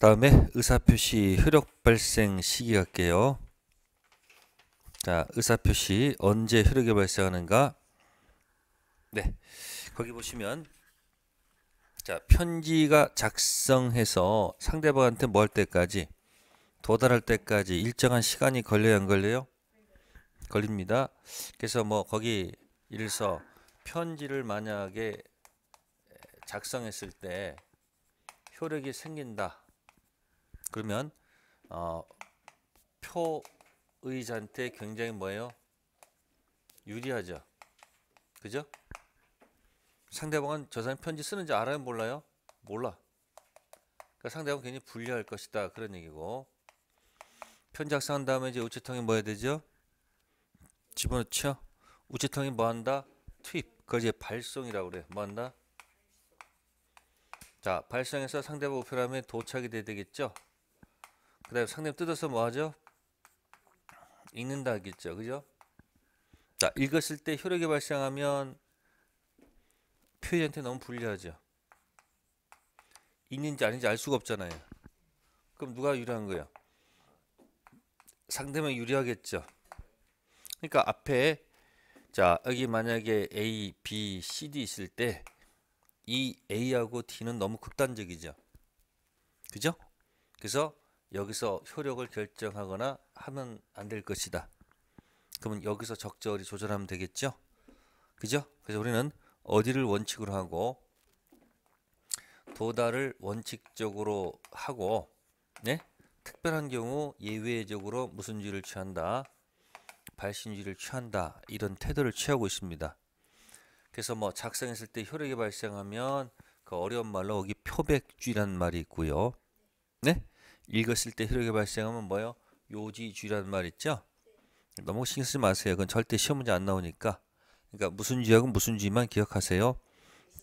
다음에 의사표시 효력 발생 시기 갈게요. 자, 의사표시 언제 효력이 발생하는가? 네, 거기 보시면 자 편지가 작성해서 상대방한테 뭐 할 때까지 도달할 때까지 일정한 시간이 걸려요 안 걸려요? 걸립니다. 그래서 뭐 거기 일서 편지를 만약에 작성했을 때 효력이 생긴다. 그러면 어, 표의 잔태 굉장히 뭐예요? 유리하죠. 그죠? 상대방은 저 사람 편지 쓰는지 알아요? 몰라요? 몰라. 그러니까 상대방은 굉장히 불리할 것이다. 그런 얘기고. 편지 작성한 다음에 이제 우체통에 뭐 해야 되죠? 집어넣죠? 우체통이 뭐 한다? 투입. 그걸 이제 발송이라고 그래. 뭐 한다? 자, 발송해서 상대방 우표라면 도착이 돼야 되겠죠? 그 다음에 상대 뜯어서 뭐하죠? 읽는다 하겠죠. 그죠? 자, 읽었을 때 효력이 발생하면 표현한테 너무 불리하죠. 있는지 아닌지 알 수가 없잖아요. 그럼 누가 유리한 거야? 상대방 유리하겠죠. 그러니까 앞에 자 여기 만약에 A, B, C, D 있을 때 이 A하고 D는 너무 극단적이죠. 그죠? 그래서 여기서 효력을 결정하거나 하면 안 될 것이다. 그러면 여기서 적절히 조절하면 되겠죠? 그죠? 그래서 우리는 어디를 원칙으로 하고 도달을 원칙적으로 하고 네? 특별한 경우 예외적으로 무슨주의를 취한다 발신주의를 취한다 이런 태도를 취하고 있습니다 그래서 뭐 작성했을 때 효력이 발생하면 그 어려운 말로 여기 표백주의란 말이 있고요 네? 읽었을 때 흐르게 발생하면 뭐요? 요지주라는 말 있죠? 너무 신경 쓰지 마세요. 그건 절대 시험 문제 안 나오니까. 그러니까 무슨 주약은 무슨 주만 기억하세요.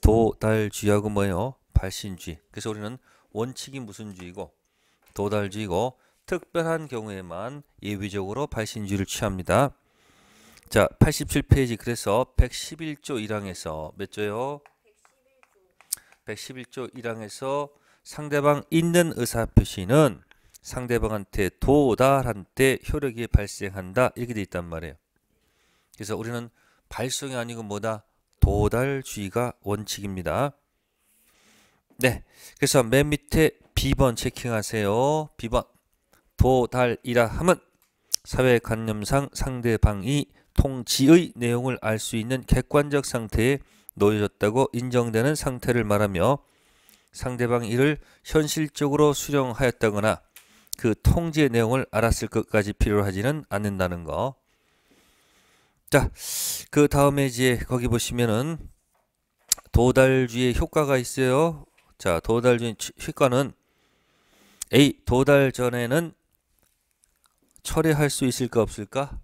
도, 달, 주약은 뭐예요? 발신주. 그래서 우리는 원칙이 무슨 주이고 도달주이고 특별한 경우에만 예외적으로 발신주를 취합니다. 자, 87페이지 그래서 111조 1항에서 몇 조요? 111조, 111조 1항에서 상대방 있는 의사표시는 상대방한테 도달한 때 효력이 발생한다 이렇게 돼 있단 말이에요. 그래서 우리는 발송이 아니고 뭐다 도달주의가 원칙입니다. 네, 그래서 맨 밑에 B번 체킹하세요. B번 도달이라 함은 사회관념상 상대방이 통지의 내용을 알 수 있는 객관적 상태에 놓여졌다고 인정되는 상태를 말하며 상대방 이를 현실적으로 수령하였다거나 그 통지의 내용을 알았을 것까지 필요하지는 않는다는 거. 자, 그 다음에 이제 거기 보시면은 도달주의 효과가 있어요. 자, 도달주의 효과는 A. 도달 전에는 철회할 수 있을까 없을까?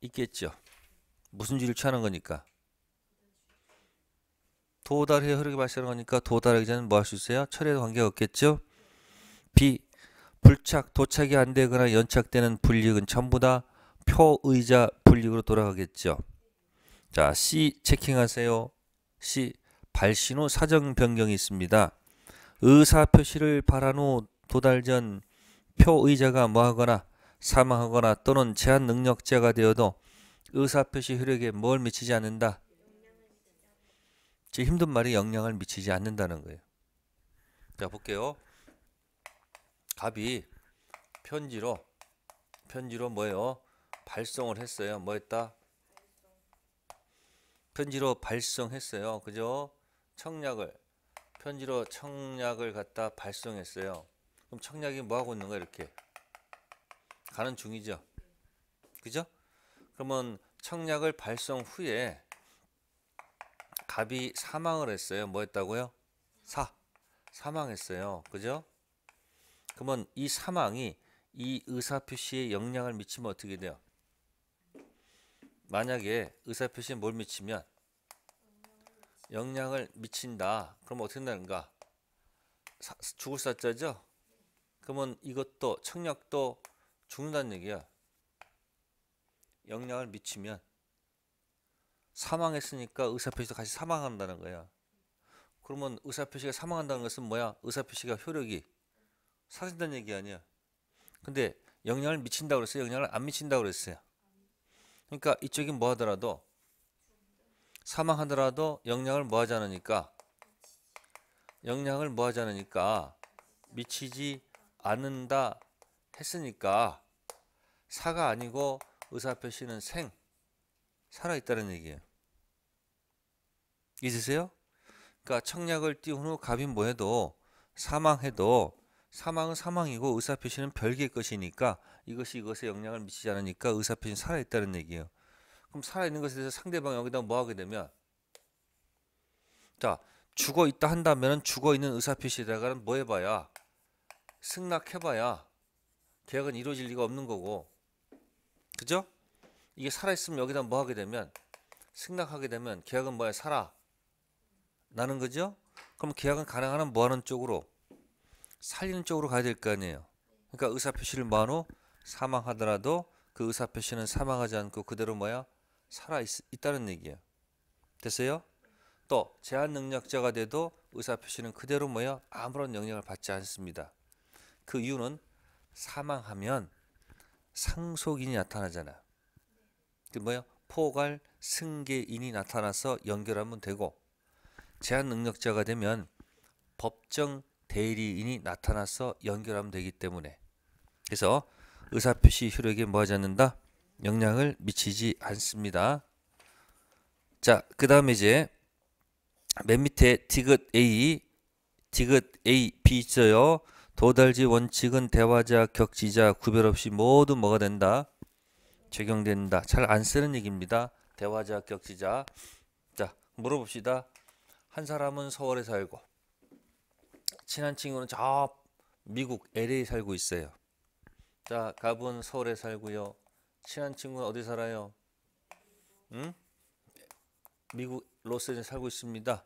있겠죠. 무슨 주의를 취하는 거니까. 도달해 흐르게 발생하니까 도달하기 전에 뭐 할 수 있어요? 철회도 관계가 없겠죠? B. 불착, 도착이 안 되거나 연착되는 불이익은 전부 다 표의자 불이익으로 돌아가겠죠. 자, C 체킹하세요. C. 발신 후 사정 변경이 있습니다. 의사 표시를 발한 후 도달 전 표의자가 뭐하거나 사망하거나 또는 제한 능력자가 되어도 의사표시 효력에 뭘 미치지 않는다. 제 힘든 말이 영향을 미치지 않는다는 거예요. 자 볼게요. 갑이 편지로 편지로 뭐예요? 발송을 했어요. 뭐 했다? 편지로 발송했어요. 그죠? 청약을 편지로 청약을 갖다 발송했어요. 그럼 청약이 뭐 하고 있는 거 이렇게 가는 중이죠. 그죠? 그러면 청약을 발송 후에 갑이 사망을 했어요. 뭐 했다고요? 사. 사망했어요. 그죠? 그러면 이 사망이 이 의사표시에 영향을 미치면 어떻게 돼요? 만약에 의사표시에 뭘 미치면 영향을 미친다. 그럼 어떻게 되는가? 사, 죽을 사자죠? 그러면 이것도 청약도 죽는다는 얘기야. 영향을 미치면 사망했으니까 의사표시도 같이 사망한다는 거야. 그러면 의사표시가 사망한다는 것은 뭐야? 의사표시가 효력이 사라진다는 얘기 아니야. 근데 영향을 미친다고 그랬어요? 영향을 안 미친다고 그랬어요? 그러니까 이쪽이 뭐 하더라도 사망하더라도 영향을 뭐 하지 않으니까 영향을 뭐 하지 않으니까 미치지 않는다 했으니까 사가 아니고 의사표시는 생 살아있다는 얘기예요. 잊으세요? 그러니까 청약을 띄운 후 갑이 뭐해도 사망해도 사망은 사망이고 의사표시는 별개의 것이니까 이것이 이것에 영향을 미치지 않으니까 의사표시는 살아있다는 얘기예요. 그럼 살아있는 것에 대해서 상대방이 여기다 뭐 하게 되면 자 죽어 있다 한다면 죽어 있는 의사표시에다가는 뭐 해봐야 승낙해봐야 계약은 이루어질 리가 없는 거고 그죠? 이게 살아있으면 여기다 뭐 하게 되면 승낙하게 되면 계약은 뭐야 살아 나는 거죠? 그럼 계약은 가능한 한 뭐하는 쪽으로? 살리는 쪽으로 가야 될 거 아니에요. 그러니까 의사표시를 뭐한 후 사망하더라도 그 의사표시는 사망하지 않고 그대로 뭐야? 살아있다는 얘기예요. 됐어요? 또 제한 능력자가 돼도 의사표시는 그대로 뭐야? 아무런 영향을 받지 않습니다. 그 이유는 사망하면 상속인이 나타나잖아. 그 뭐야? 포괄 승계인이 나타나서 연결하면 되고 제한 능력자가 되면 법정 대리인이 나타나서 연결하면 되기 때문에 그래서 의사표시 효력에 뭐하지 않는다? 영향을 미치지 않습니다. 자, 그 다음에 이제 맨 밑에 디귿 A, 디귿 A, B 있어요. 도달지 원칙은 대화자, 격지자 구별 없이 모두 뭐가 된다? 적용된다. 잘 안 쓰는 얘기입니다. 대화자, 격지자. 자, 물어봅시다. 한 사람은 서울에 살고 친한 친구는 저 미국 LA 살고 있어요. 자, 갑은 서울에 살고요. 친한 친구는 어디 살아요? 응? 미국 로스앤젤레스 살고 있습니다.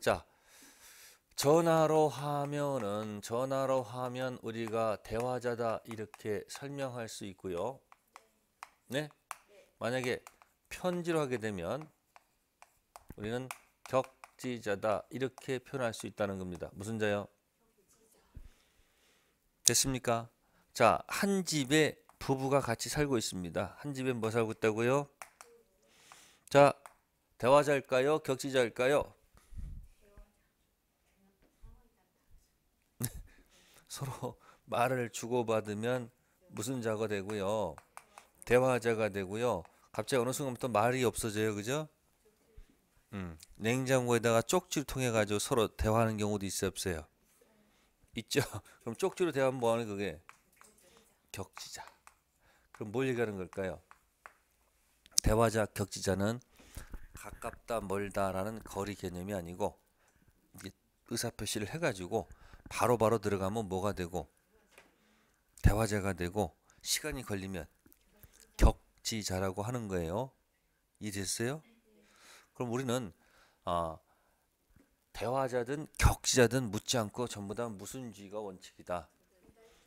자, 전화로 하면은 전화로 하면 우리가 대화자다 이렇게 설명할 수 있고요. 네? 만약에 편지로 하게 되면 우리는 격 적지자다 이렇게 표현할 수 있다는 겁니다. 무슨 자요? 됐습니까? 자, 한 집에 부부가 같이 살고 있습니다. 한 집에 뭐 살고 있다고요? 자, 대화자일까요? 격지자일까요? 서로 말을 주고받으면 무슨 자가 되고요? 대화자가 되고요. 갑자기 어느 순간부터 말이 없어져요. 그죠? 음, 냉장고에다가 쪽지를 통해 가지고 서로 대화하는 경우도 있어 없어요? 있죠. 그럼 쪽지로 대화하면 뭐하는 그게 격지자. 그럼 뭘 얘기하는 걸까요? 대화자 격지자는 가깝다 멀다라는 거리 개념이 아니고 의사표시를 해가지고 바로바로 들어가면 뭐가 되고 대화제가 되고 시간이 걸리면 격지자라고 하는 거예요. 이해됐어요? 그럼 우리는 어, 대화자든 격지자든 묻지 않고 전부 다 무슨지가 원칙이다.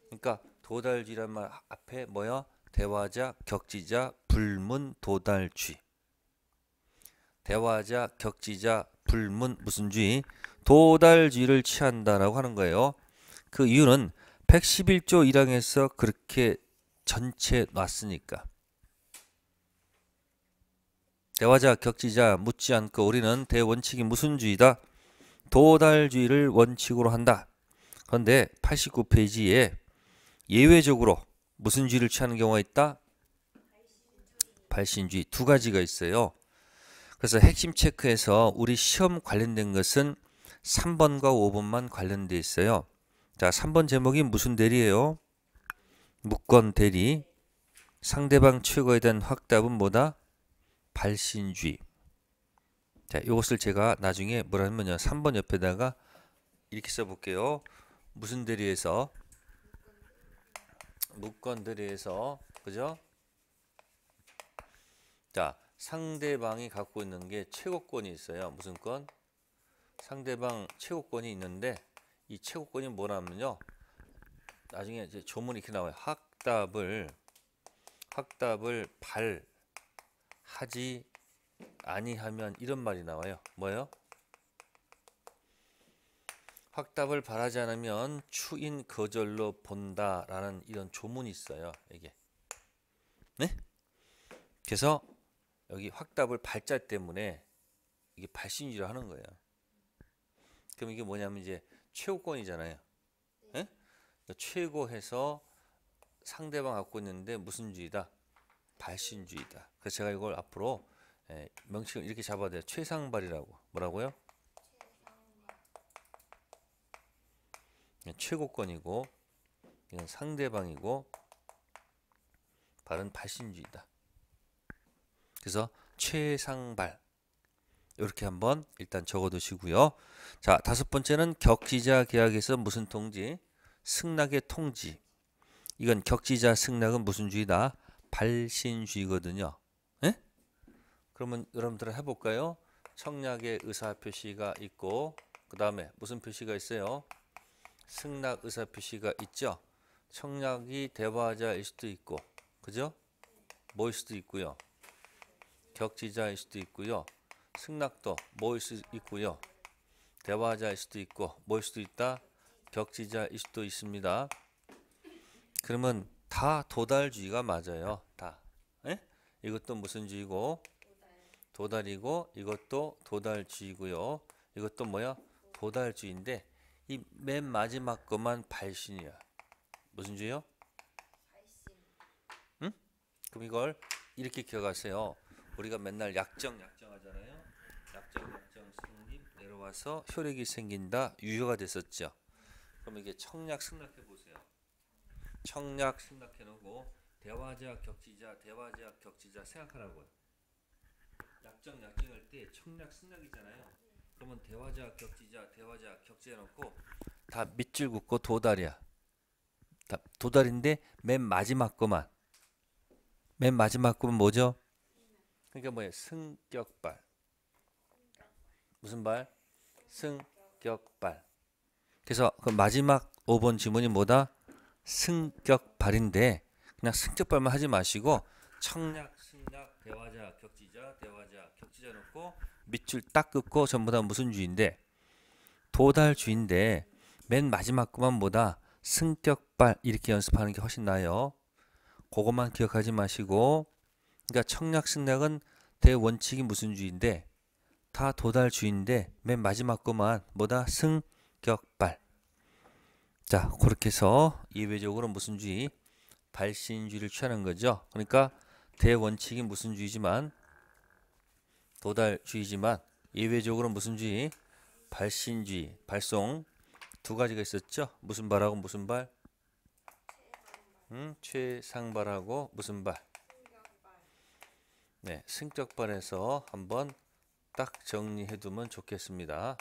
그러니까 도달지란 말 앞에 뭐야? 대화자, 격지자, 불문, 도달쥐. 대화자, 격지자, 불문, 무슨 쥐? 도달쥐를 취한다라고 하는 거예요. 그 이유는 111조 1항에서 그렇게 전체 놨으니까. 대화자 격지자 묻지 않고 우리는 대원칙이 무슨 주의다? 도달주의를 원칙으로 한다. 그런데 89페이지에 예외적으로 무슨 주의를 취하는 경우가 있다? 발신주의 두 가지가 있어요. 그래서 핵심 체크에서 우리 시험 관련된 것은 3번과 5번만 관련돼 있어요. 자, 3번 제목이 무슨 대리예요? 무권 대리. 상대방 최고에 대한 확답은 뭐다? 발신주의. 자, 이것을 제가 나중에 뭐라면요. 3번 옆에다가 이렇게 써볼게요. 무슨 대리에서 무권 대리에서 그죠? 자, 상대방이 갖고 있는 게 최고권이 있어요. 무슨 권? 상대방 최고권이 있는데 이 최고권이 뭐냐면요. 나중에 이제 조문이 이렇게 나와요. 학답을 학답을 발 하지 아니하면 이런 말이 나와요. 뭐예요? 확답을 바라지 않으면 추인 거절로 본다라는 이런 조문이 있어요. 이게. 네? 그래서 여기 확답을 발자 때문에 이게 발신지로 하는 거예요. 그럼 이게 뭐냐면 이제 최고권이잖아요. 네? 최고해서 상대방 갖고 있는데 무슨 주의다? 발신주의다. 그래서 제가 이걸 앞으로 예, 명칭을 이렇게 잡아야 돼요. 최상발이라고. 뭐라고요? 예, 최고권이고 이건 상대방이고 발은 발신주의다. 그래서 최상발 이렇게 한번 일단 적어두시고요. 자 다섯 번째는 격지자 계약에서 무슨 통지? 승낙의 통지. 이건 격지자 승낙은 무슨 주의다? 발신주의거든요. 에? 예? 그러면 여러분들 해볼까요? 청약의 의사 표시가 있고 그 다음에 무슨 표시가 있어요? 승낙 의사 표시가 있죠. 청약이 대화자일 수도 있고 그죠? 뭐일 수도 있고요. 격지자일 수도 있고요. 승낙도 뭐일 수 있고요. 대화자일 수도 있고 뭐일 수도 있다. 격지자일 수도 있습니다. 그러면 다 도달주의가 맞아요. 다. 에? 예? 이것도 무슨 주의고? 도달이고 이것도 도달주의고요. 이것도 뭐야? 도달주의인데 이 맨 마지막 것만 발신이야. 무슨 주의요? 응? 그럼 이걸 이렇게 기억하세요. 우리가 맨날 약정 약정 하잖아요. 약정 약정 승립 내려와서 효력이 생긴다 유효가 됐었죠. 그럼 이게 청약 승낙해 청약 생각해놓고 대화제약 격지자 대화제약 격지자 생각하라고요. 약정 약정할 때 청약 승낙이잖아요. 그러면 대화제약 격지자 대화제약 격지해놓고 다 밑줄 긋고 도달이야. 다 도달인데 맨 마지막 거만 맨 마지막 거는 뭐죠? 그러니까 뭐예요? 승격발 무슨 발? 승격발 그래서 그 마지막 5번 지문이 뭐다? 승격 발인데 그냥 승격 발만 하지 마시고 청약, 승약, 대화자, 격지자, 대화자, 격지자 놓고 밑줄 딱 긋고 전부 다 무슨 주인데 도달 주인데 맨 마지막 것만 보다 승격발 이렇게 연습하는 게 훨씬 나아요. 그것만 기억하지 마시고 그러니까 청약, 승약은 대원칙이 무슨 주인데 다 도달 주인데 맨 마지막 것만 보다 승격발 자, 그렇게 해서 예외적으로 무슨 주의? 발신주의를 취하는 거죠. 그러니까 대원칙이 무슨 주의지만 도달주의지만 예외적으로 무슨 주의? 발신주의, 발송 두 가지가 있었죠. 무슨 발하고 무슨 발? 음, 최상발하고 무슨 발? 네, 승격발에서 한번 딱 정리해두면 좋겠습니다.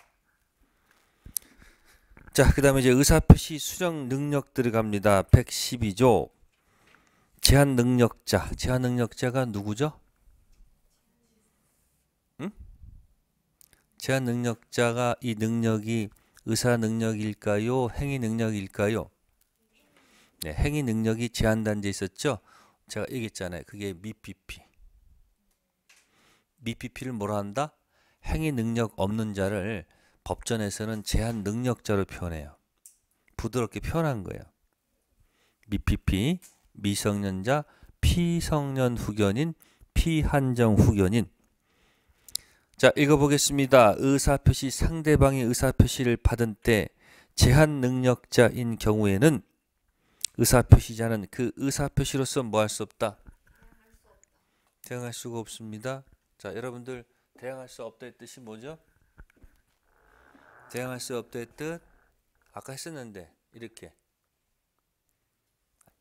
자, 그 다음에 이제 의사표시 수정 능력 들어갑니다. 112조. 제한 능력자. 제한 능력자가 누구죠? 제한 능력자가 이 능력이 의사 능력일까요? 행위 능력일까요? 네, 행위 능력이 제한단지 있었죠? 제가 얘기했잖아요. 그게 미PP. 미PP를 뭐라 한다? 행위 능력 없는 자를 법전에서는 제한 능력자로 표현해요. 부드럽게 표현한 거예요. 미피피, 미성년자, 피성년 후견인, 피한정 후견인. 자, 읽어보겠습니다. 의사표시 상대방의 의사표시를 받은 때 제한 능력자인 경우에는 의사표시자는 그 의사표시로서 뭐 할 수 없다? 대응할 수가 없습니다. 자, 여러분들 대응할수 없다의 뜻이 뭐죠? 대항할 수 없댔듯 아까 했었는데 이렇게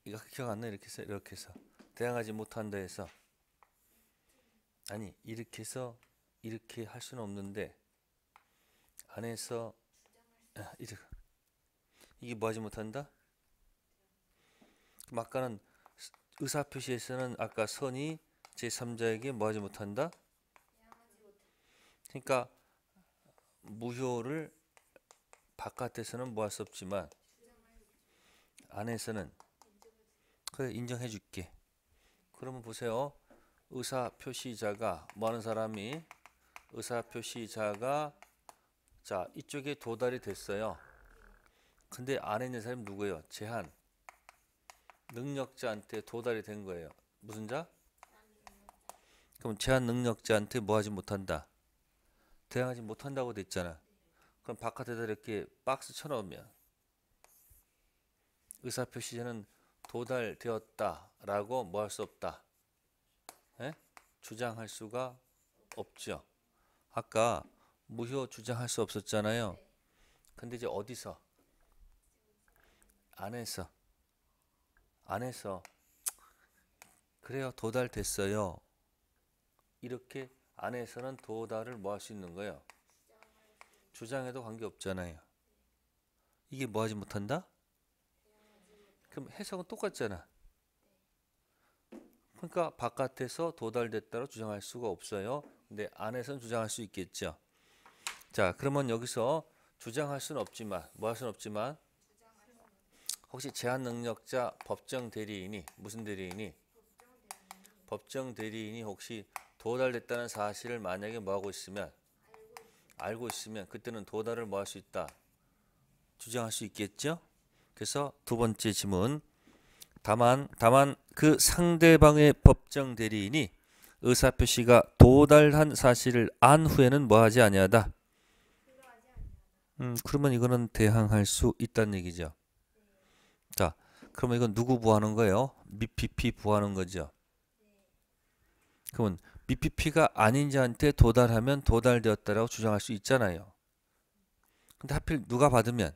이거 기억 안 나? 이렇게 해서 이렇게 해서 대항하지 못한다 해서 아니 이렇게 해서 이렇게 할 수는 없는데 안에서 아, 이렇게 이게 뭐 하지 못한다? 그럼 아까는 의사표시에서는 아까 선이 제3자에게 뭐 하지 못한다? 그러니까 무효를 바깥에서는 뭐 할 수 없지만 안에서는 그래 인정해 줄게. 그러면 보세요. 의사 표시자가 뭐 하는 사람이 의사 표시자가 자, 이쪽에 도달이 됐어요. 근데 안에 있는 사람이 누구예요? 제한 능력자한테 도달이 된 거예요. 무슨 자? 그럼 제한 능력자한테 뭐 하지 못한다. 대항하지 못한다고 됐잖아. 그럼 바깥에다 이렇게 박스 쳐놓으면 의사표시제는 도달되었다라고 뭐 할 수 없다. 에? 예? 주장할 수가 없죠. 아까 무효 주장할 수 없었잖아요. 근데 이제 어디서? 안에서. 안에서. 그래요. 도달됐어요. 이렇게 안에서는 도달을 뭐 할 수 있는 거예요. 주장해도 관계 없잖아요. 이게 뭐하지 못한다? 그럼 해석은 똑같잖아. 그러니까 바깥에서 도달됐다고 주장할 수가 없어요. 근데 안에서는 주장할 수 있겠죠. 자, 그러면 여기서 주장할 수는 없지만 뭐할 수는 없지만 혹시 제한 능력자 법정 대리인이 무슨 대리인이 법정 대리인이 혹시 도달됐다는 사실을 만약에 뭐 하고 있으면 알고 있으면 그때는 도달을 뭐 할 수 있다? 주장할 수 있겠죠? 그래서 두 번째 지문 다만 다만 그 상대방의 법정 대리인이 의사 표시가 도달한 사실을 안 후에는 뭐 하지 아니하다. 음, 그러면 이거는 대항할 수 있다는 얘기죠. 자, 그러면 이건 누구 부하는 거예요? 미피피 부하는 거죠. 그러면 BPP가 아닌 자한테 도달하면 도달되었다라고 주장할 수 있잖아요. 근데 하필 누가 받으면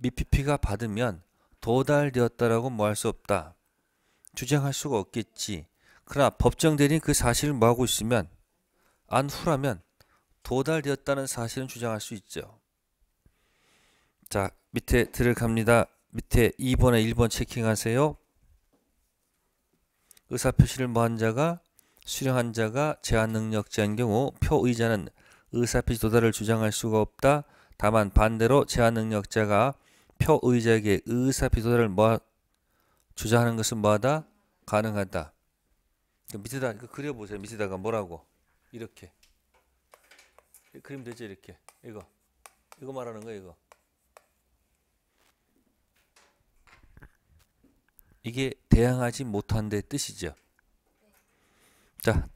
BPP가 받으면 도달되었다라고 뭐할 수 없다. 주장할 수가 없겠지. 그러나 법정대리인 그 사실을 뭐하고 있으면 안 후라면 도달되었다는 사실은 주장할 수 있죠. 자 밑에 들어갑니다. 밑에 2번에 1번 체킹하세요. 의사표시를 뭐한 자가 수령 환자가 제한 능력자인 경우 표 의자는 의사표시 도달을 주장할 수가 없다. 다만 반대로 제한 능력자가 표 의자에게 의사표시 도달을 뭐 주장하는 것은 뭐하다? 가능하다. 밑에다 그려보세요. 밑에다가 뭐라고? 이렇게. 그림 되죠? 이렇게. 이거. 이거 말하는 거 이거. 이게 대항하지 못한 데 뜻이죠. 자,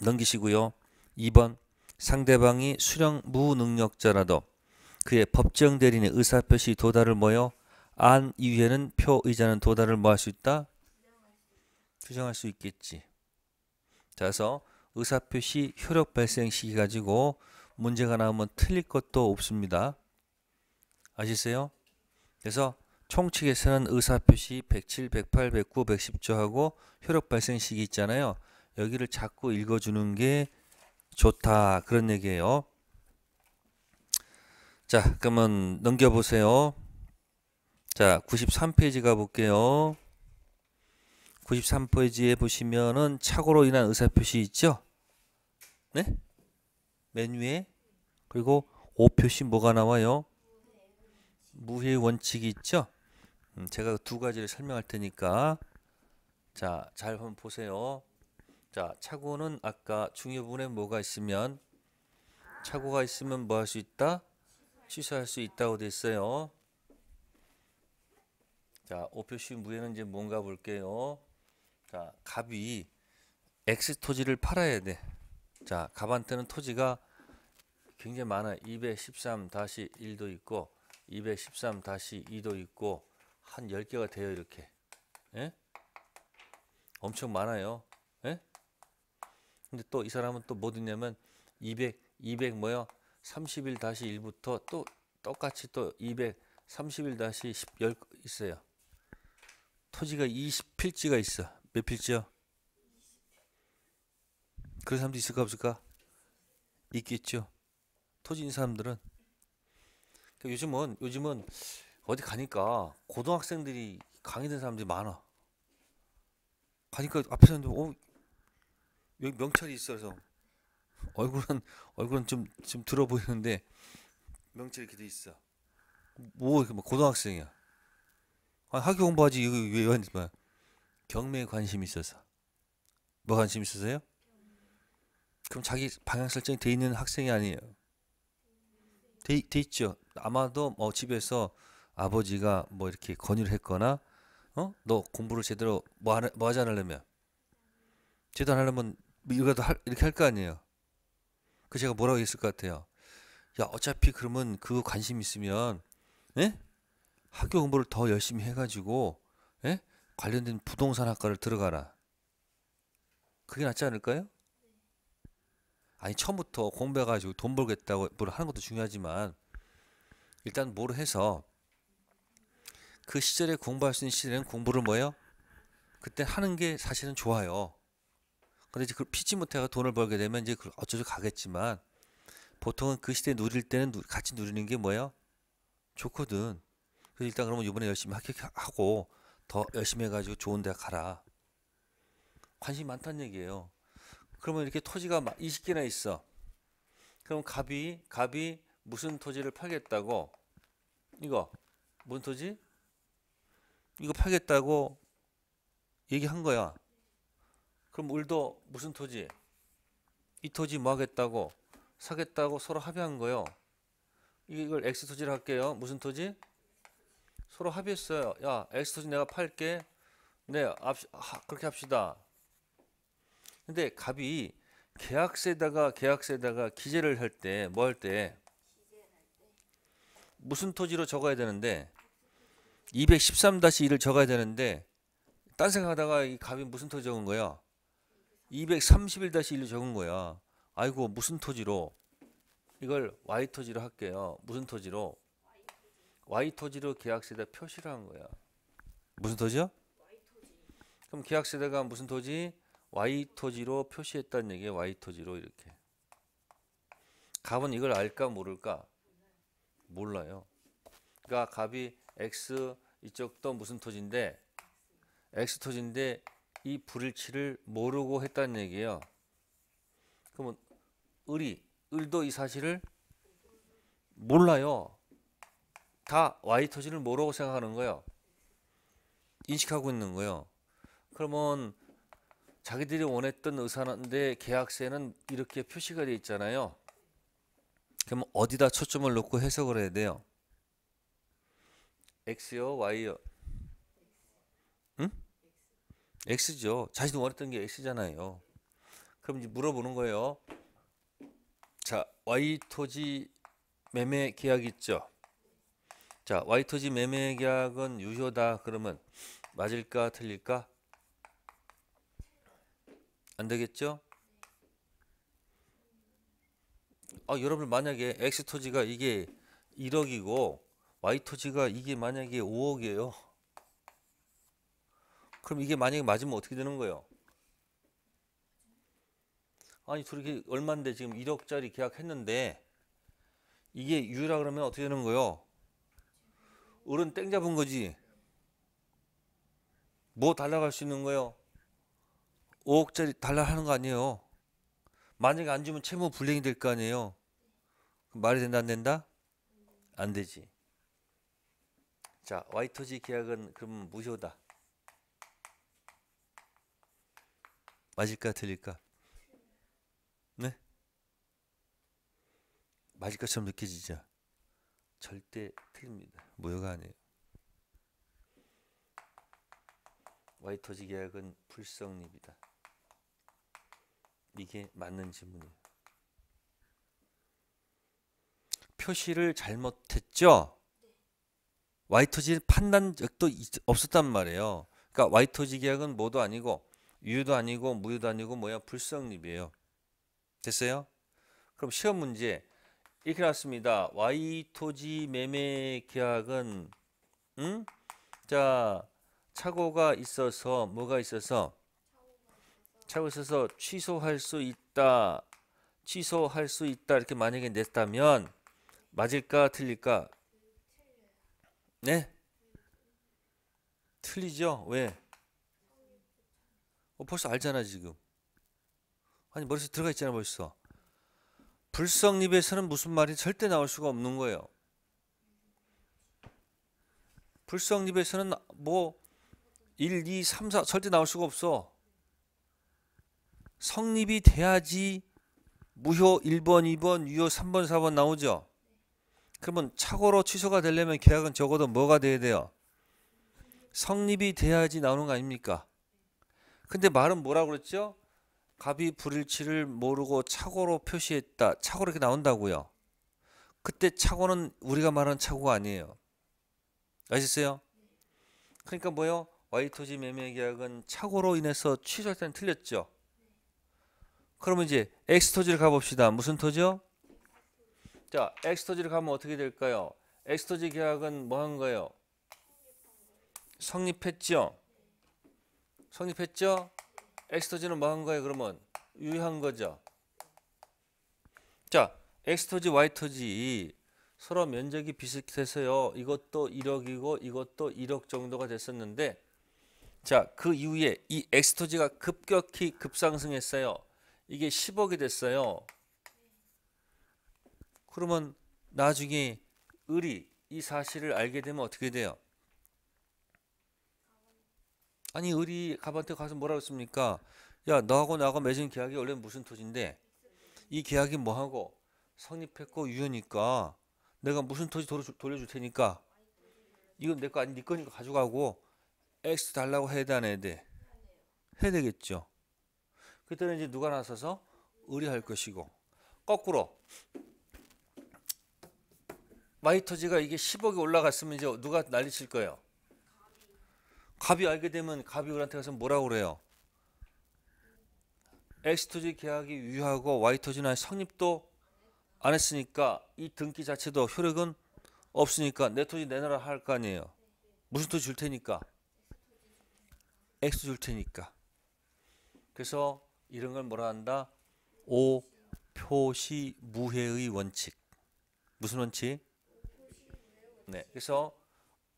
넘기시고요. 2번 상대방이 수령 무능력자라도 그의 법정 대리인의 의사표시 도달을 모여 안 이후에는 표 의자는 도달을 뭐할수 있다? 규정할 수 있겠지. 자, 그래서 의사표시 효력 발생 시기 가지고 문제가 나오면 틀릴 것도 없습니다. 아시세요? 그래서 총칙에서는 의사표시 107, 108, 109, 110조하고 효력 발생 시기 있잖아요. 여기를 자꾸 읽어주는 게 좋다 그런 얘기예요. 자 그러면 넘겨보세요. 자 93페이지 가볼게요. 93페이지에 보시면은 착오로 인한 의사표시 있죠? 네? 메뉴에 그리고 5표시 뭐가 나와요? 무효 원칙이 있죠? 음, 제가 두 가지를 설명할 테니까 자, 잘 한번 보세요. 자, 착오는 아까 중요분에 뭐가 있으면 착오가 있으면 뭐 할 수 있다? 취소할 수 있다고 돼 있어요. 자, 오표시 무예는 이제 뭔가 볼게요. 자, 갑이 X 토지를 팔아야 돼. 자, 갑한테는 토지가 굉장히 많아. 213-1도 있고 213-2도 있고 한 10개가 돼요, 이렇게. 예? 엄청 많아요. 근데 또 이 사람은 또뭐 듣냐면 200 200 뭐요? 31 다시 1부터 또 똑같이 또231 다시 10 10 있어요. 토지가 20필지가 있어. 몇 필지요? 그런 사람도 있을까 없을까? 있겠죠. 토지인 사람들은 그러니까 요즘은 요즘은 어디 가니까 고등학생들이 강의된 사람들이 많아. 가니까 앞에서 어 여기 명찰이 있어서 얼굴은 얼굴은 좀 좀 들어 보이는데 명찰 이렇게 돼 있어. 뭐 이렇게 막 고등학생이야. 아, 학교 공부하지 이거 왜 왔니? 경매에 관심 이 있어서. 뭐 관심 있으세요? 그럼 자기 방향 설정이 돼 있는 학생이 아니에요. 돼, 돼 있죠. 아마도 뭐 집에서 아버지가 뭐 이렇게 권유를 했거나 어? 너 공부를 제대로 뭐, 하, 뭐 하지 않으려면 제대로 하려면 뭐 이거도 할, 이렇게 할 거 아니에요. 그 제가 뭐라고 했을 것 같아요. 야 어차피 그러면 그 관심 있으면 예? 학교 공부를 더 열심히 해가지고 예? 관련된 부동산 학과를 들어가라. 그게 낫지 않을까요? 아니 처음부터 공부해가지고 돈 벌겠다고 뭘 하는 것도 중요하지만 일단 뭘 해서 그 시절에 공부할 수 있는 시절에는 공부를 뭐예요? 그때 하는 게 사실은 좋아요. 근데 이제 그 피치 못해가 돈을 벌게 되면 이제 어쩌죠 가겠지만 보통은 그 시대 에 누릴 때는 같이 누리는 게 뭐예요? 좋거든. 그래서 일단 그러면 이번에 열심히 합격하고 더 열심히 해가지고 좋은 대학 가라. 관심 많다는 얘기예요. 그러면 이렇게 토지가 20개나 있어. 그럼 갑이 갑이 무슨 토지를 팔겠다고 이거 무슨 토지? 이거 팔겠다고 얘기한 거야. 그럼 을도 무슨 토지? 이 토지 뭐 하겠다고? 사겠다고 서로 합의한 거요. 이걸 X 토지를 할게요. 무슨 토지? 서로 합의했어요. 야, X 토지 내가 팔게. 네, 앞, 하, 그렇게 합시다. 근데 갑이 계약서에다가 계약서에다가 기재를 할 때 뭐 할때 뭐 무슨 토지로 적어야 되는데 213-1을 적어야 되는데 딴 생각하다가 이 갑이 무슨 토지 적은 거예요 231-1로 적은 거야. 아이고 무슨 토지로 이걸 y 토지로 할게요. 무슨 토지로 y 토지로 계약세대 표시를 한 거야. 무슨 토지요? 그럼 계약세대가 무슨 토지? y 토지로 표시했다는 얘기예요. y 토지로 이렇게. 갑은 이걸 알까 모를까? 몰라요. 그러니까 갑이 x 이쪽도 무슨 토지인데 x 토지인데 이 불일치를 모르고 했다는 얘기예요. 그러면 을이 을도 이 사실을 몰라요. 다 y 터지를 모르고 생각하는 거예요. 인식하고 있는 거예요. 그러면 자기들이 원했던 의사인데 계약서에는 이렇게 표시가 돼 있잖아요. 그럼 어디다 초점을 놓고 해석을 해야 돼요? x요, y요. X죠. 자신이 원했던 게 X잖아요. 그럼 이제 물어보는 거예요. 자, Y 토지 매매 계약 있죠. 자, Y 토지 매매 계약은 유효다. 그러면 맞을까 틀릴까? 안 되겠죠? 아, 여러분 만약에 X 토지가 이게 1억이고 Y 토지가 이게 만약에 5억이에요. 그럼 이게 만약에 맞으면 어떻게 되는 거예요? 아니 저렇게 얼마인데 지금 1억짜리 계약했는데 이게 유라 그러면 어떻게 되는 거예요? 을은 땡 잡은 거지. 뭐 달라갈 수 있는 거예요? 5억짜리 달라 하는 거 아니에요. 만약에 안 주면 채무 불량이 될 거 아니에요. 말이 된다 안 된다? 안 되지. 자, 와이터지 계약은 그럼 무효다. 맞을까 틀릴까? 네? 맞을 것처럼 느껴지죠? 절대 틀립니다. 무효가 아니에요. 와이토지 계약은 불성립이다. 이게 맞는 질문이에요. 표시를 잘못했죠? 와이토지 판단적도 없었단 말이에요. 그러니까 와이토지 계약은 뭐도 아니고 유도 아니고 무유도 아니고 뭐야 불성립이에요. 됐어요? 그럼 시험 문제 이렇게 나왔습니다. Y 토지 매매 계약은 응? 자 착오가 있어서 뭐가 있어서 착오 있어서 취소할 수 있다. 취소할 수 있다 이렇게 만약에 냈다면 맞을까 틀릴까? 네? 틀리죠. 왜? 어, 벌써 알잖아 지금. 아니 머릿속에 들어가 있잖아 벌써. 불성립에서는 무슨 말이 절대 나올 수가 없는 거예요. 불성립에서는 뭐 1, 2, 3, 4 절대 나올 수가 없어. 성립이 돼야지 무효 1번, 2번, 유효 3번, 4번 나오죠. 그러면 착오로 취소가 되려면 계약은 적어도 뭐가 돼야 돼요? 성립이 돼야지 나오는 거 아닙니까? 근데 말은 뭐라 그랬죠? 갑이 불일치를 모르고 착오로 표시했다. 착오 이렇게 나온다고요. 그때 착오는 우리가 말하는 착오가 아니에요. 아셨어요? 그러니까 뭐요? 와이토지 매매 계약은 착오로 인해서 취소할 때는 틀렸죠. 그러면 이제 엑스토지를 가봅시다. 무슨 토죠? 자, 엑스토지를 가면 어떻게 될까요? 엑스토지 계약은 뭐 한 거예요? 성립했죠. 성립했죠? 엑스토지는 뭐한 거예요? 그러면 유효한 거죠. 자, 엑스토지, 와이토지 서로 면적이 비슷해서요. 이것도 1억이고 이것도 1억 정도가 됐었는데 자, 그 이후에 이 엑스토지가 급격히 급상승했어요. 이게 10억이 됐어요. 그러면 나중에 을이 이 사실을 알게 되면 어떻게 돼요? 아니 의리 갑한테 가서 뭐라 그랬습니까? 야 너하고 나하고 맺은 계약이 원래 무슨 토지인데 이 계약이 뭐하고 성립했고 유효니까 내가 무슨 토지 돌려, 줄 테니까 이건 내 거 아니 네 거니까 가져가고 X 달라고 해야 돼안 해야 돼? 해야 되겠죠. 그때는 이제 누가 나서서 의뢰할 것이고 거꾸로 마 토지가 이게 10억이 올라갔으면 이제 누가 난리칠 거예요. 갑이 알게 되면 갑이 을한테 가서 뭐라고 그래요? X토지 계약이 유효하고 Y토지는 성립도 안 했으니까 이 등기 자체도 효력은 없으니까 내 토지 내놔라 할 거 아니에요. 무슨 토지 줄 테니까? X 줄 테니까. 그래서 이런 걸 뭐라 한다? 오 표시 무해의 원칙. 무슨 원칙? 네. 그래서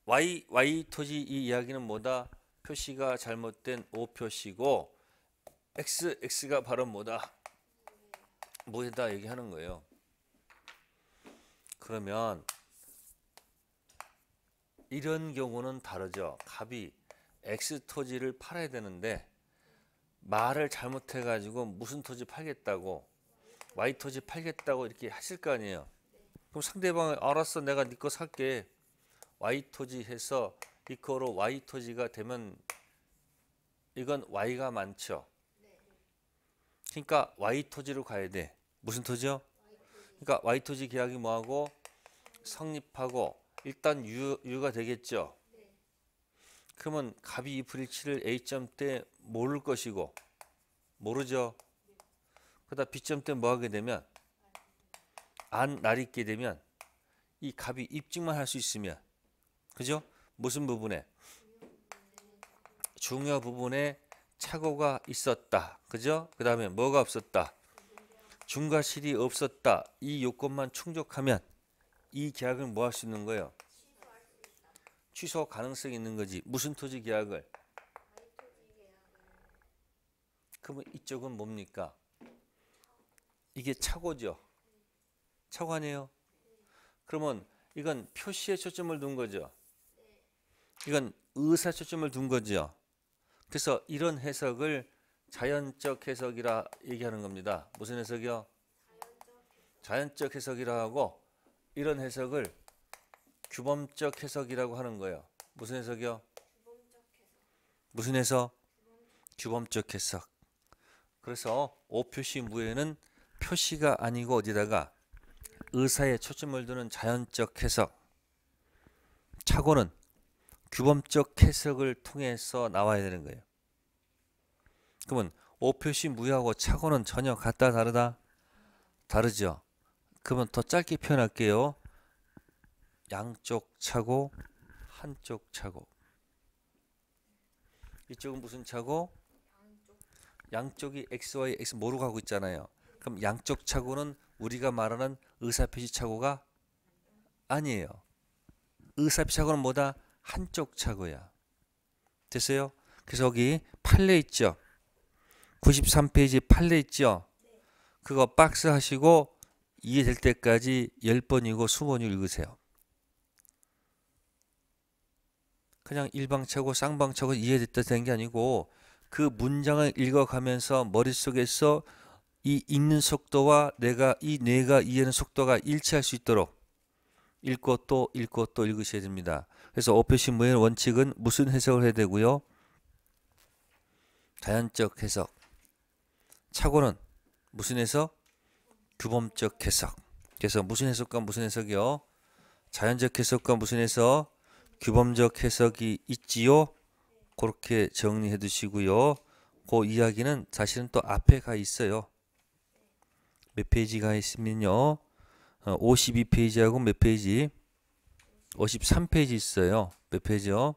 y y 토지 이 이야기는 뭐다? 표시가 잘못된 O 표시고 x x가 바로 뭐다? 뭐다 얘기하는 거예요. 그러면 이런 경우는 다르죠. 갑이 X 토지를 팔아야 되는데 말을 잘못해 가지고 무슨 토지 팔겠다고 Y 토지 팔겠다고 이렇게 하실 거 아니에요. 그럼 상대방이 알았어 내가 네 거 살게 y토지 해서 이코로 y토지가 되면 이건 y가 많죠. 네. 그러니까 y토지로 가야 돼. 무슨 토지요? 그러니까 y토지 계약이 뭐하고 성립하고 일단 유, 유가 되겠죠. 네. 그러면 갑이 2분의 7을 A점 때 모를 것이고 모르죠. 네. 그다 B점 때 뭐하게 되면 안날 있게 되면 이 갑이 입증만 할 수 있으면 그죠? 무슨 부분에? 중요 부분에 착오가 있었다. 그죠? 그 다음에 뭐가 없었다? 중과실이 없었다. 이 요건만 충족하면 이 계약을 뭐 할 수 있는 거예요? 취소 가능성이 있는 거지. 무슨 토지 계약을? 그러면 이쪽은 뭡니까? 이게 착오죠. 착오 아니요 그러면 이건 표시에 초점을 둔 거죠. 이건 의사 초점을 둔거죠 그래서 이런 해석을 자연적 해석이라 얘기하는 겁니다. 무슨 해석이요? 자연적 해석이라 하고 이런 해석을 규범적 해석이라고 하는 거예요. 무슨 해석이요? 무슨 해석? 규범적 해석. 그래서 오표시 무에는 표시가 아니고 어디다가 의사의 초점을 두는 자연적 해석. 착오는 규범적 해석을 통해서 나와야 되는 거예요. 그러면 오표시 무효하고 착오는 전혀 같다 다르다? 다르죠. 그러면 더 짧게 표현할게요. 양쪽 차고 한쪽 차고 이쪽은 무슨 차고? 양쪽이 XY, X 모르고 가고 있잖아요. 그럼 양쪽 차고는 우리가 말하는 의사표시 착오가 아니에요. 의사표시 착오는 뭐다? 한쪽 차고야. 됐어요? 그래서 여기 판례 있죠? 93페이지 판례 있죠? 그거 박스 하시고 이해될 때까지 10번이고 20번을 읽으세요. 그냥 일방차고 쌍방차고 이해됐다 되게 아니고 그 문장을 읽어가면서 머릿속에서 이 읽는 속도와 내가 이 뇌가 이해하는 속도가 일치할 수 있도록 읽고 또 읽고 또 읽으셔야 됩니다. 그래서 오표신문의 원칙은 무슨 해석을 해야 되고요? 자연적 해석. 착오는 무슨 해석? 규범적 해석. 그래서 무슨 해석과 무슨 해석이요? 자연적 해석과 무슨 해석? 규범적 해석이 있지요? 그렇게 정리해 두시고요. 그 이야기는 사실은 또 앞에 가 있어요. 몇 페이지가 있으면요. 52페이지하고 어, 몇 페이지? 53페이지 있어요. 몇 페이지요?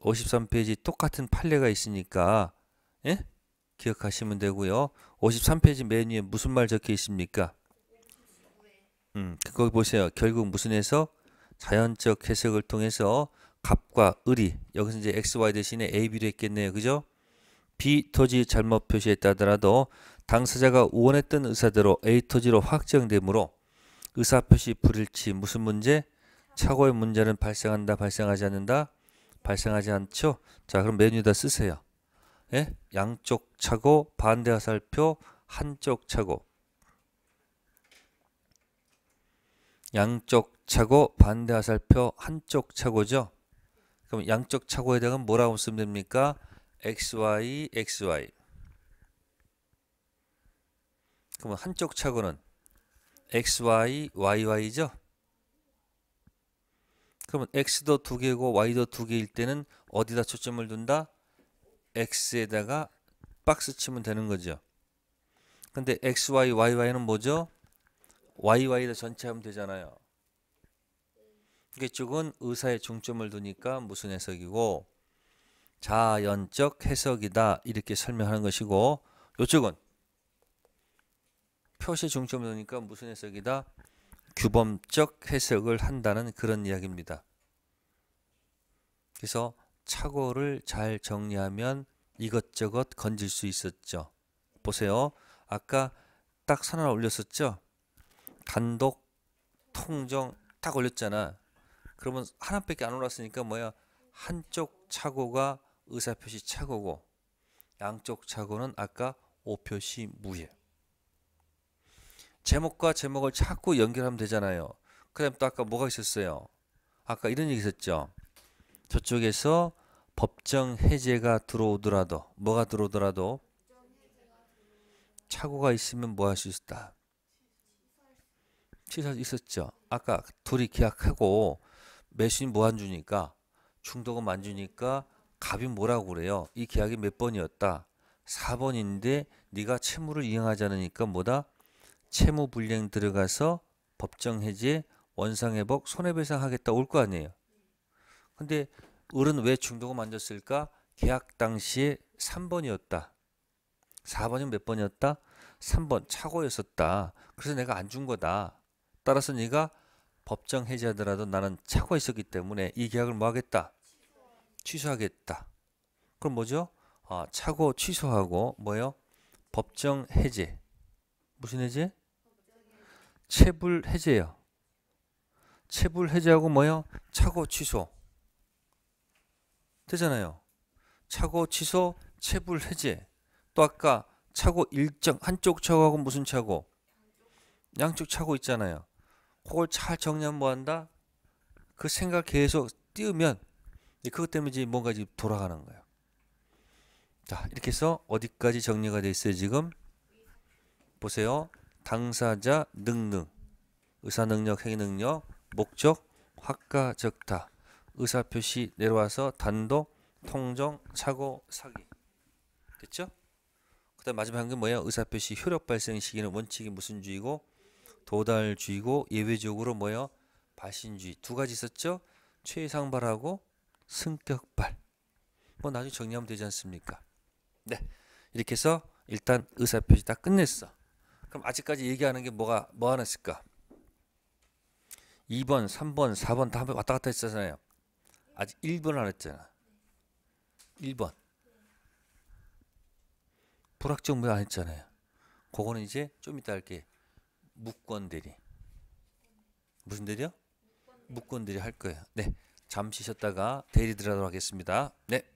53페이지 똑같은 판례가 있으니까 예? 기억하시면 되고요. 53페이지 메뉴에 무슨 말 적혀 있습니까? 음, 그거 보세요. 결국 무슨 해서 자연적 해석을 통해서 갑과 을이 여기서 이제 x, y 대신에 a, b로 했겠네요. 그죠? b 토지 잘못 표시했다더라도 당사자가 원했던 의사대로 a 토지로 확정되므로 의사표시 불일치 무슨 문제? 차고의 문제는 발생한다, 발생하지 않는다, 발생하지 않죠? 자, 그럼 메뉴다 쓰세요. 예? 양쪽 차고 반대 화살표 한쪽 차고 양쪽 차고 반대 화살표 한쪽 차고죠. 그럼 양쪽 차고에 대한 뭐라고 쓰면 됩니까? xy xy. 그럼 한쪽 차고는 xy yy죠. 그러면 x도 두 개고 y도 두 개일 때는 어디다 초점을 둔다? x에다가 박스 치면 되는 거죠. 근데 x, y, y, y는 뭐죠? y, y를 전체하면 되잖아요. 이 쪽은 의사의 중점을 두니까 무슨 해석이고 자연적 해석이다 이렇게 설명하는 것이고 이쪽은 표시 중점을 두니까 무슨 해석이다? 규범적 해석을 한다는 그런 이야기입니다. 그래서 착오를 잘 정리하면 이것저것 건질 수 있었죠. 보세요. 아까 딱 하나 올렸었죠. 단독, 통정 딱 올렸잖아. 그러면 하나밖에 안 올랐으니까 뭐야. 한쪽 착오가 의사표시 착오고 양쪽 착오는 아까 오표시 무예. 제목과 제목을 자꾸 연결하면 되잖아요. 그다음또 아까 뭐가 있었어요? 아까 이런 얘기 있었죠. 저쪽에서 법정 해제가 들어오더라도 뭐가 들어오더라도 착오가 있으면 뭐 할 수 있다. 치사 있었죠. 아까 둘이 계약하고 매수인 뭐안 주니까 중도금 안 주니까 갑이 뭐라고 그래요. 이 계약이 몇 번이었다. 4번인데 네가 채무를 이행하지 않으니까 뭐다? 채무 불이행 들어가서 법정 해지, 원상 회복, 손해배상 하겠다 올 거 아니에요. 근데 을은 왜 중도금 만졌을까? 계약 당시 에 3번이었다. 4번이 몇 번이었다? 3번 착오였었다. 그래서 내가 안 준 거다. 따라서 네가 법정 해지하더라도 나는 착오있었기 때문에 이 계약을 뭐 하겠다? 취소하겠다. 그럼 뭐죠? 아, 착오 취소하고 뭐요? 법정 해제. 무슨 해제? 체불 해제요. 체불 해제하고 뭐요? 차고 취소. 되잖아요. 차고 취소, 체불 해제. 또 아까 차고 일정 한쪽 차고하고 무슨 차고? 양쪽 차고 있잖아요. 그걸 잘 정리하면 뭐 한다? 그 생각 계속 띄우면 그것 때문에 이제 뭔가 지금 돌아가는 거예요. 자, 이렇게 해서 어디까지 정리가 돼 있어요, 지금? 보세요. 당사자 능능 의사 능력 행위 능력 목적 확가 적다 의사 표시 내려와서 단독 통정 사고 사기 됐죠? 그다음 마지막 한게 뭐야? 의사 표시 효력 발생 시기는 원칙이 무슨 주의고 도달주의고 예외적으로 뭐야? 발신주의 두 가지 있었죠? 최상발하고 승격발 뭐 나중에 정리하면 되지 않습니까? 네 이렇게 해서 일단 의사 표시 다 끝냈어. 그럼 아직까지 얘기하는 게 뭐가 뭐 하나 있을까? 2번, 3번, 4번 다 왔다 갔다 했잖아요. 아직 1번 안 했잖아. 1번. 불확정 무안 했잖아요. 그거는 이제 좀 이따 할게. 무권 대리. 무슨 대리요? 무권 대리 할 거예요. 네. 잠시 쉬었다가 대리 들어가도록 하겠습니다. 네.